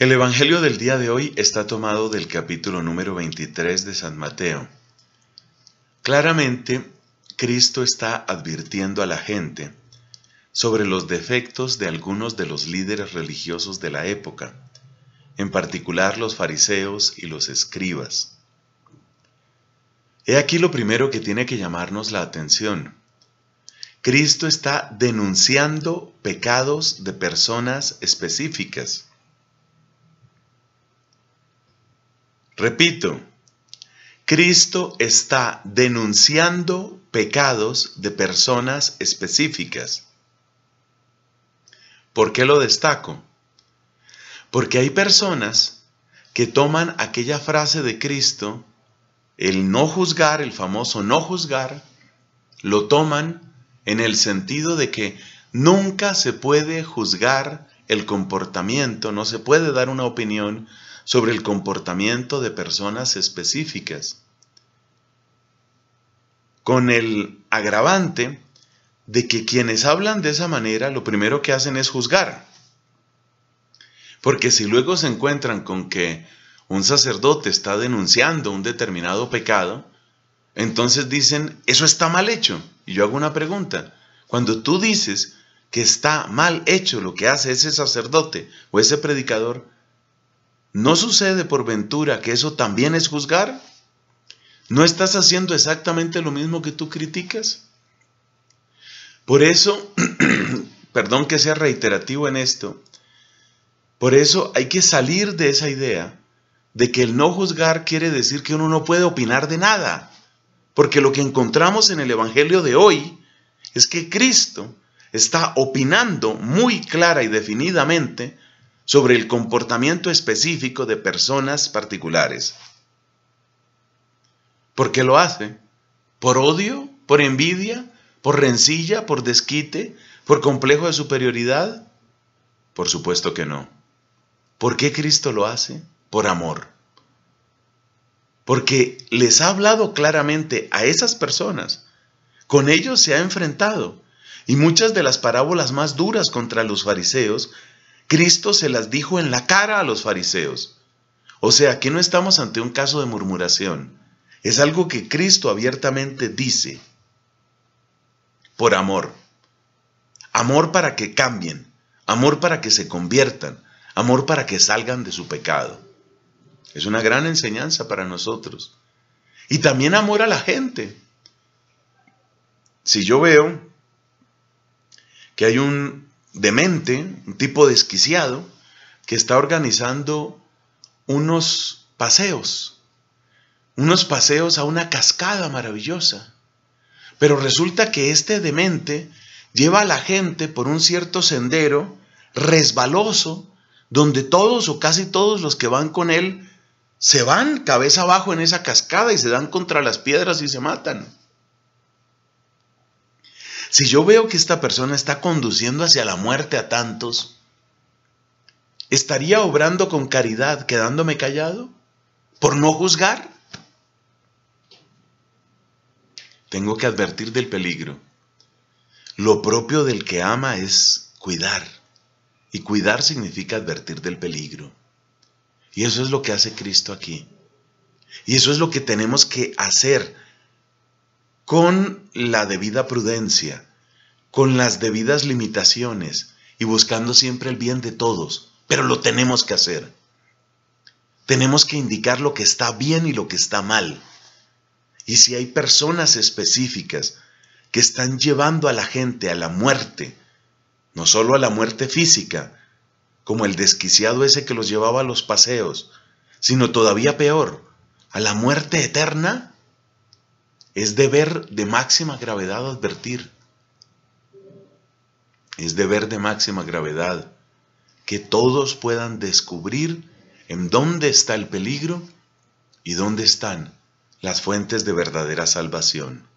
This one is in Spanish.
El Evangelio del día de hoy está tomado del capítulo número 23 de San Mateo. Claramente, Cristo está advirtiendo a la gente sobre los defectos de algunos de los líderes religiosos de la época, en particular los fariseos y los escribas. He aquí lo primero que tiene que llamarnos la atención. Cristo está denunciando pecados de personas específicas. Repito, Cristo está denunciando pecados de personas específicas. ¿Por qué lo destaco? Porque hay personas que toman aquella frase de Cristo, el no juzgar, el famoso no juzgar, lo toman en el sentido de que nunca se puede juzgar el comportamiento, no se puede dar una opinión sobre el comportamiento de personas específicas, con el agravante de que quienes hablan de esa manera lo primero que hacen es juzgar. Porque si luego se encuentran con que un sacerdote está denunciando un determinado pecado, entonces dicen, eso está mal hecho. Y yo hago una pregunta. Cuando tú dices que está mal hecho lo que hace ese sacerdote o ese predicador, ¿no sucede por ventura que eso también es juzgar? ¿No estás haciendo exactamente lo mismo que tú criticas? Por eso, perdón que sea reiterativo en esto, por eso hay que salir de esa idea de que el no juzgar quiere decir que uno no puede opinar de nada, porque lo que encontramos en el Evangelio de hoy es que Cristo está opinando muy clara y definidamente sobre el comportamiento específico de personas particulares. ¿Por qué lo hace? ¿Por odio? ¿Por envidia? ¿Por rencilla? ¿Por desquite? ¿Por complejo de superioridad? Por supuesto que no. ¿Por qué Cristo lo hace? Por amor. Porque les ha hablado claramente a esas personas. Con ellos se ha enfrentado y muchas de las parábolas más duras contra los fariseos, Cristo se las dijo en la cara a los fariseos. O sea, aquí no estamos ante un caso de murmuración. Es algo que Cristo abiertamente dice. Por amor. Amor para que cambien. Amor para que se conviertan. Amor para que salgan de su pecado. Es una gran enseñanza para nosotros. Y también amor a la gente. Si yo veo que hay un demente, un tipo desquiciado, que está organizando unos paseos, unos paseos a una cascada maravillosa. Pero resulta que este demente lleva a la gente por un cierto sendero resbaloso, donde todos o casi todos los que van con él se van cabeza abajo en esa cascada y se dan contra las piedras y se matan. Si yo veo que esta persona está conduciendo hacia la muerte a tantos, ¿estaría obrando con caridad quedándome callado? ¿Por no juzgar? Tengo que advertir del peligro. Lo propio del que ama es cuidar. Y cuidar significa advertir del peligro. Y eso es lo que hace Cristo aquí. Y eso es lo que tenemos que hacer con la debida prudencia, con las debidas limitaciones y buscando siempre el bien de todos, pero lo tenemos que hacer. Tenemos que indicar lo que está bien y lo que está mal. Y si hay personas específicas que están llevando a la gente a la muerte, no solo a la muerte física, como el desquiciado ese que los llevaba a los paseos, sino todavía peor, a la muerte eterna, es deber de máxima gravedad advertir. Es deber de máxima gravedad que todos puedan descubrir en dónde está el peligro y dónde están las fuentes de verdadera salvación.